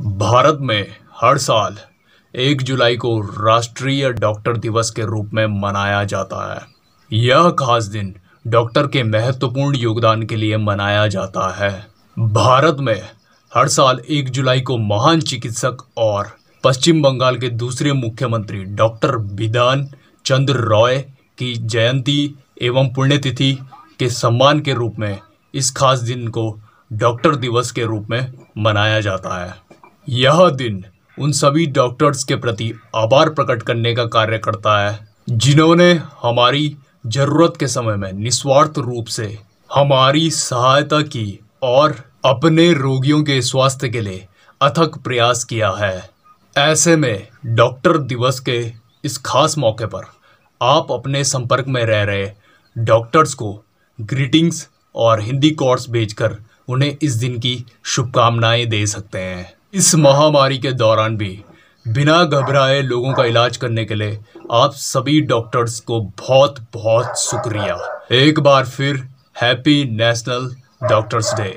भारत में हर साल एक जुलाई को राष्ट्रीय डॉक्टर दिवस के रूप में मनाया जाता है यह खास दिन डॉक्टर के महत्वपूर्ण योगदान के लिए मनाया जाता है भारत में हर साल एक जुलाई को महान चिकित्सक और पश्चिम बंगाल के दूसरे मुख्यमंत्री डॉक्टर विधान चंद्र रॉय की जयंती एवं पुण्यतिथि के सम्मान के रूप में इस खास दिन को डॉक्टर दिवस के रूप में मनाया जाता है यह दिन उन सभी डॉक्टर्स के प्रति आभार प्रकट करने का कार्य करता है जिन्होंने हमारी जरूरत के समय में निस्वार्थ रूप से हमारी सहायता की और अपने रोगियों के स्वास्थ्य के लिए अथक प्रयास किया है ऐसे में डॉक्टर दिवस के इस खास मौके पर आप अपने संपर्क में रह रहे डॉक्टर्स को ग्रीटिंग्स और हिंदी कोर्स भेजकर उन्हें इस दिन की शुभकामनाएं दे सकते हैं इस महामारी के दौरान भी बिना घबराए लोगों का इलाज करने के लिए आप सभी डॉक्टर्स को बहुत बहुत शुक्रिया एक बार फिर हैप्पी नेशनल डॉक्टर्स डे